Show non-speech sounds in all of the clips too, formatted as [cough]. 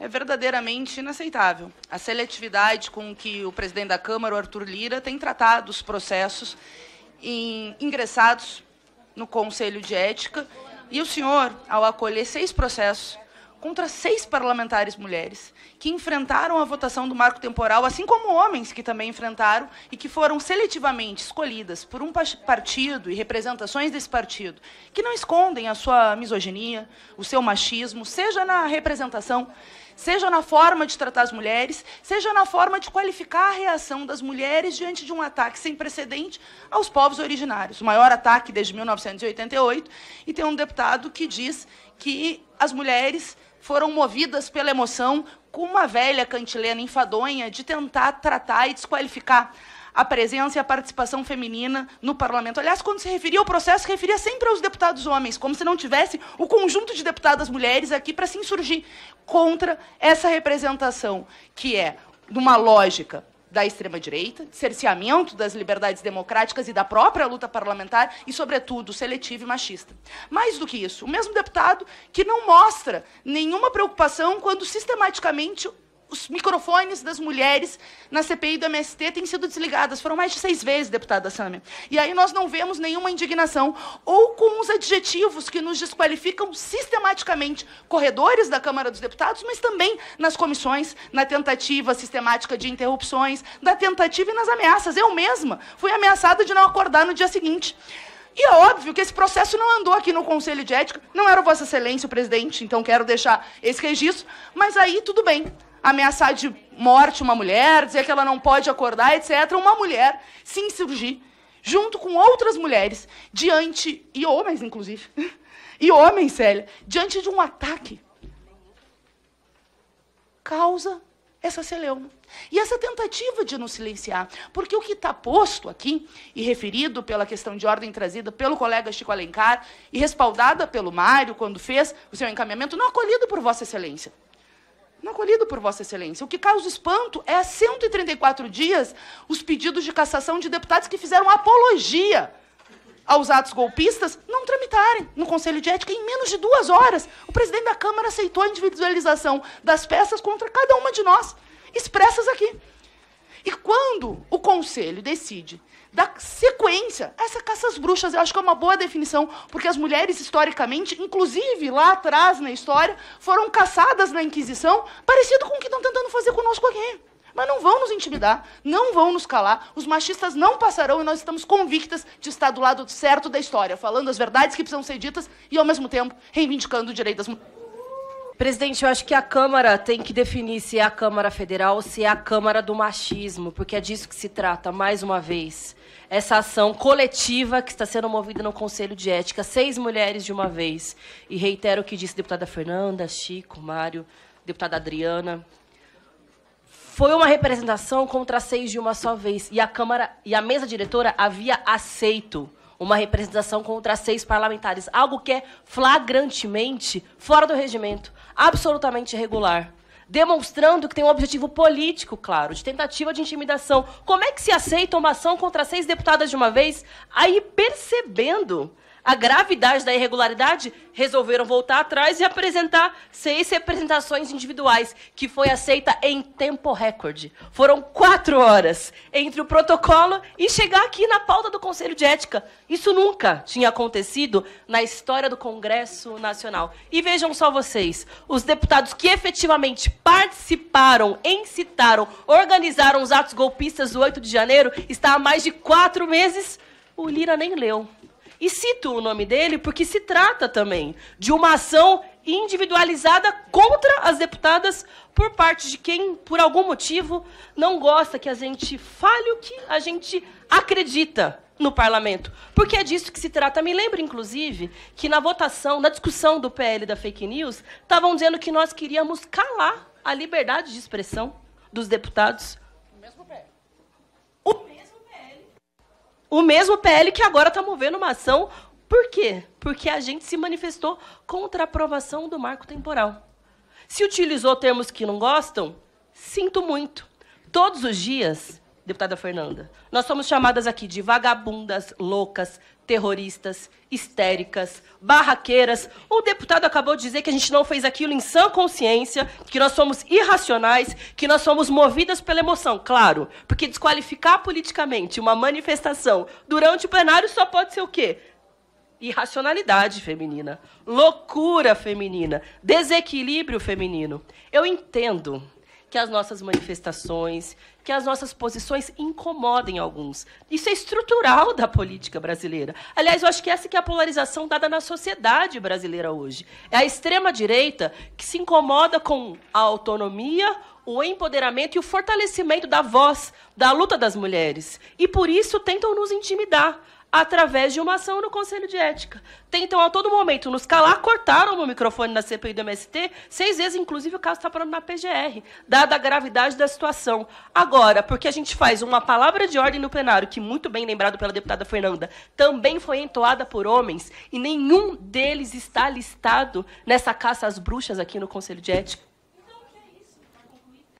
é verdadeiramente inaceitável. A seletividade com que o presidente da Câmara, o Arthur Lira, tem tratado os processos em, ingressados no Conselho de Ética e o senhor, ao acolher seis processos contra seis parlamentares mulheres que enfrentaram a votação do marco temporal, assim como homens que também enfrentaram e que foram seletivamente escolhidas por um partido e representações desse partido, que não escondem a sua misoginia, o seu machismo, seja na representação, seja na forma de tratar as mulheres, seja na forma de qualificar a reação das mulheres diante de um ataque sem precedente aos povos originários. O maior ataque desde 1988. E tem um deputado que diz que as mulheres foram movidas pela emoção com uma velha cantilena enfadonha de tentar tratar e desqualificar a presença e a participação feminina no parlamento. Aliás, quando se referia ao processo, se referia sempre aos deputados homens, como se não tivesse o conjunto de deputadas mulheres aqui para se insurgir contra essa representação, que é numa lógica da extrema-direita, cerceamento das liberdades democráticas e da própria luta parlamentar e, sobretudo, seletivo e machista. Mais do que isso, o mesmo deputado que não mostra nenhuma preocupação quando sistematicamente os microfones das mulheres na CPI do MST têm sido desligadas. Foram mais de seis vezes, deputada Sâmia. E aí nós não vemos nenhuma indignação ou com os adjetivos que nos desqualificam sistematicamente corredores da Câmara dos Deputados, mas também nas comissões, na tentativa sistemática de interrupções, na tentativa e nas ameaças. Eu mesma fui ameaçada de não acordar no dia seguinte. E é óbvio que esse processo não andou aqui no Conselho de Ética, não era Vossa Excelência o presidente, então quero deixar esse registro, mas aí tudo bem ameaçar de morte uma mulher, dizer que ela não pode acordar, etc. Uma mulher se insurgir junto com outras mulheres diante e homens inclusive [laughs] e homens, Célia, diante de um ataque causa essa celeuma. E essa tentativa de nos silenciar. Porque o que está posto aqui, e referido pela questão de ordem trazida pelo colega Chico Alencar, e respaldada pelo Mário, quando fez o seu encaminhamento, não acolhido por Vossa Excelência não acolhido por Vossa Excelência. O que causa espanto é há 134 dias os pedidos de cassação de deputados que fizeram apologia aos atos golpistas não tramitarem no Conselho de Ética em menos de duas horas. O presidente da Câmara aceitou a individualização das peças contra cada uma de nós, expressas aqui. E quando o Conselho decide da sequência essa caça às bruxas. Eu acho que é uma boa definição, porque as mulheres, historicamente, inclusive lá atrás na história, foram caçadas na Inquisição, parecido com o que estão tentando fazer conosco aqui. Mas não vão nos intimidar, não vão nos calar, os machistas não passarão e nós estamos convictas de estar do lado certo da história, falando as verdades que precisam ser ditas e, ao mesmo tempo, reivindicando o direito das mulheres. Presidente, eu acho que a Câmara tem que definir se é a Câmara Federal ou se é a Câmara do Machismo, porque é disso que se trata, mais uma vez essa ação coletiva que está sendo movida no Conselho de Ética, seis mulheres de uma vez. E reitero o que disse a deputada Fernanda, Chico, Mário, deputada Adriana. Foi uma representação contra seis de uma só vez. E a Câmara e a mesa diretora havia aceito uma representação contra seis parlamentares, algo que é flagrantemente fora do regimento, absolutamente irregular demonstrando que tem um objetivo político, claro, de tentativa de intimidação. Como é que se aceita uma ação contra seis deputadas de uma vez, aí percebendo a gravidade da irregularidade, resolveram voltar atrás e apresentar seis representações individuais, que foi aceita em tempo recorde. Foram quatro horas entre o protocolo e chegar aqui na pauta do Conselho de Ética. Isso nunca tinha acontecido na história do Congresso Nacional. E vejam só vocês, os deputados que efetivamente participaram, incitaram, organizaram os atos golpistas do 8 de janeiro, está há mais de quatro meses, o Lira nem leu. E cito o nome dele porque se trata também de uma ação individualizada contra as deputadas por parte de quem, por algum motivo, não gosta que a gente fale o que a gente acredita no parlamento. Porque é disso que se trata. Me lembro, inclusive, que na votação, na discussão do PL da fake news, estavam dizendo que nós queríamos calar a liberdade de expressão dos deputados. O mesmo PL o mesmo PL que agora está movendo uma ação. Por quê? Porque a gente se manifestou contra a aprovação do marco temporal. Se utilizou termos que não gostam, sinto muito. Todos os dias deputada Fernanda. Nós somos chamadas aqui de vagabundas, loucas, terroristas, histéricas, barraqueiras. O deputado acabou de dizer que a gente não fez aquilo em sã consciência, que nós somos irracionais, que nós somos movidas pela emoção. Claro, porque desqualificar politicamente uma manifestação durante o plenário só pode ser o quê? irracionalidade feminina, loucura feminina, desequilíbrio feminino. Eu entendo que as nossas manifestações, que as nossas posições incomodem alguns. Isso é estrutural da política brasileira. Aliás, eu acho que essa que é a polarização dada na sociedade brasileira hoje. É a extrema-direita que se incomoda com a autonomia, o empoderamento e o fortalecimento da voz, da luta das mulheres. E por isso tentam nos intimidar através de uma ação no Conselho de Ética. Tentam a todo momento nos calar, cortaram o microfone na CPI do MST, seis vezes, inclusive o caso está parando na PGR, dada a gravidade da situação. a Agora, porque a gente faz uma palavra de ordem no plenário, que muito bem lembrado pela deputada Fernanda, também foi entoada por homens, e nenhum deles está listado nessa caça às bruxas aqui no Conselho de Ética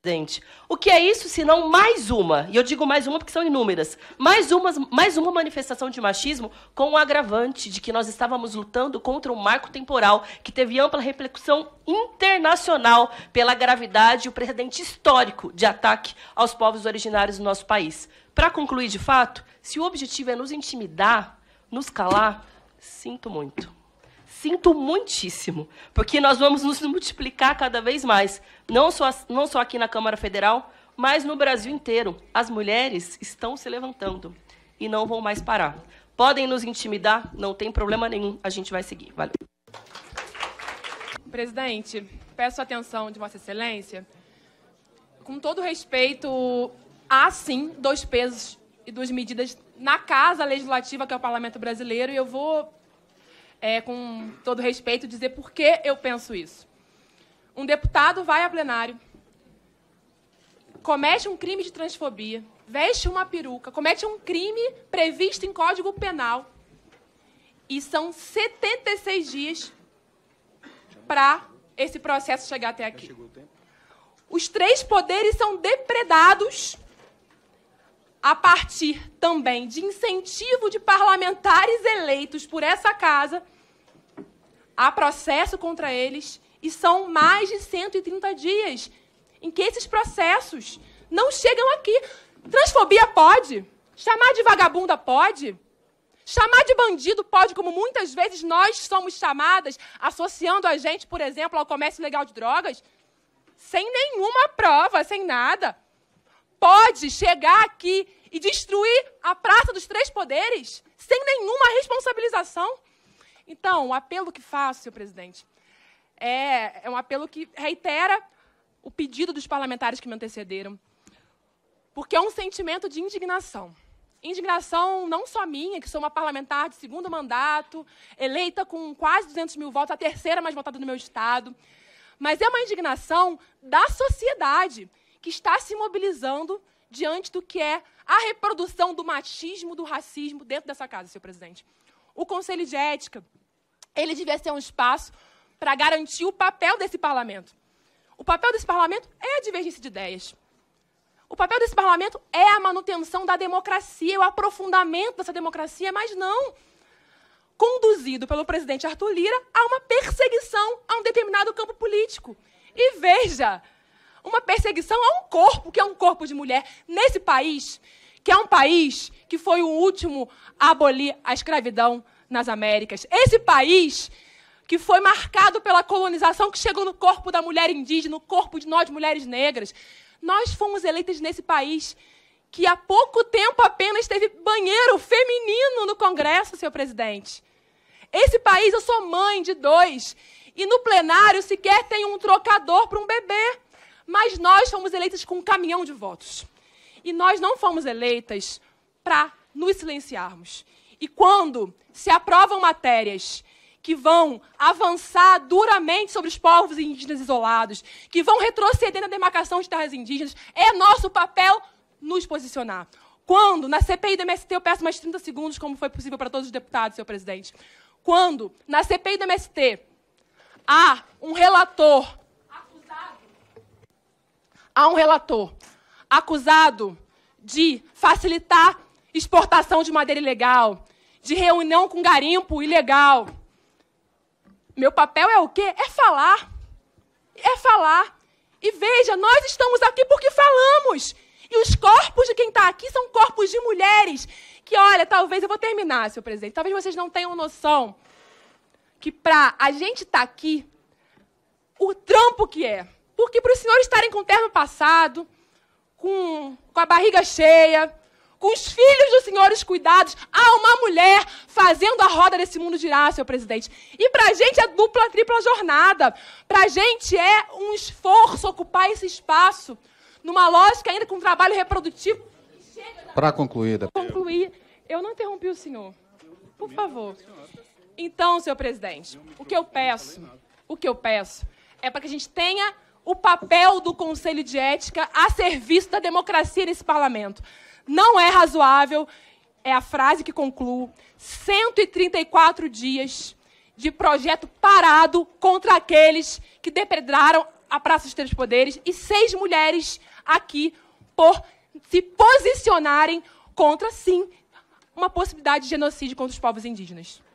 presidente. O que é isso, se não mais uma? E eu digo mais uma porque são inúmeras. Mais uma, mais uma manifestação de machismo com o agravante de que nós estávamos lutando contra um marco temporal que teve ampla repercussão internacional pela gravidade e o precedente histórico de ataque aos povos originários do nosso país. Para concluir, de fato, se o objetivo é nos intimidar, nos calar, sinto muito. Sinto muitíssimo, porque nós vamos nos multiplicar cada vez mais, não só, não só aqui na Câmara Federal, mas no Brasil inteiro. As mulheres estão se levantando e não vão mais parar. Podem nos intimidar, não tem problema nenhum, a gente vai seguir. Valeu. Presidente, peço a atenção de Vossa Excelência. Com todo respeito, há sim dois pesos e duas medidas na Casa Legislativa, que é o Parlamento Brasileiro, e eu vou é, com todo respeito, dizer por que eu penso isso. Um deputado vai a plenário, comete um crime de transfobia, veste uma peruca, comete um crime previsto em Código Penal e são 76 dias para esse processo chegar até aqui. Os três poderes são depredados a partir também de incentivo de parlamentares eleitos por essa casa, há processo contra eles e são mais de 130 dias em que esses processos não chegam aqui. Transfobia pode, chamar de vagabunda pode, chamar de bandido pode, como muitas vezes nós somos chamadas, associando a gente, por exemplo, ao comércio ilegal de drogas, sem nenhuma prova, sem nada. Pode chegar aqui e destruir a Praça dos Três Poderes sem nenhuma responsabilização. Então, o apelo que faço, senhor presidente, é, é um apelo que reitera o pedido dos parlamentares que me antecederam, porque é um sentimento de indignação. Indignação não só minha, que sou uma parlamentar de segundo mandato, eleita com quase 200 mil votos, a terceira mais votada do meu Estado, mas é uma indignação da sociedade que está se mobilizando diante do que é a reprodução do machismo, do racismo dentro dessa casa, senhor presidente. O Conselho de Ética, ele devia ser um espaço para garantir o papel desse parlamento. O papel desse parlamento é a divergência de ideias. O papel desse parlamento é a manutenção da democracia, o aprofundamento dessa democracia, mas não conduzido pelo presidente Arthur Lira a uma perseguição a um determinado campo político. E veja, uma perseguição a um corpo, que é um corpo de mulher, nesse país, que é um país que foi o último a abolir a escravidão nas Américas. Esse país que foi marcado pela colonização que chegou no corpo da mulher indígena, no corpo de nós mulheres negras. Nós fomos eleitas nesse país que há pouco tempo apenas teve banheiro feminino no Congresso, senhor presidente. Esse país, eu sou mãe de dois, e no plenário sequer tem um trocador para um bebê mas nós fomos eleitas com um caminhão de votos. E nós não fomos eleitas para nos silenciarmos. E quando se aprovam matérias que vão avançar duramente sobre os povos indígenas isolados, que vão retroceder na demarcação de terras indígenas, é nosso papel nos posicionar. Quando, na CPI do MST, eu peço mais 30 segundos, como foi possível para todos os deputados, senhor presidente. Quando, na CPI do MST, há um relator a um relator acusado de facilitar exportação de madeira ilegal, de reunião com garimpo ilegal. Meu papel é o quê? É falar. É falar. E veja, nós estamos aqui porque falamos. E os corpos de quem está aqui são corpos de mulheres. Que, olha, talvez, eu vou terminar, senhor presidente, talvez vocês não tenham noção que para a gente estar tá aqui, o trampo que é. Porque para os senhores estarem com o terno passado, com, com a barriga cheia, com os filhos dos senhores cuidados, há uma mulher fazendo a roda desse mundo girar, senhor presidente. E para a gente é dupla, tripla jornada. Para a gente é um esforço ocupar esse espaço numa lógica ainda com um trabalho reprodutivo. Para concluir, concluir, eu não interrompi o senhor. Por favor. Então, senhor presidente, o que eu peço, o que eu peço é para que a gente tenha o papel do Conselho de Ética a serviço da democracia nesse parlamento. Não é razoável, é a frase que concluo, 134 dias de projeto parado contra aqueles que depredaram a Praça dos Três Poderes e seis mulheres aqui por se posicionarem contra, sim, uma possibilidade de genocídio contra os povos indígenas.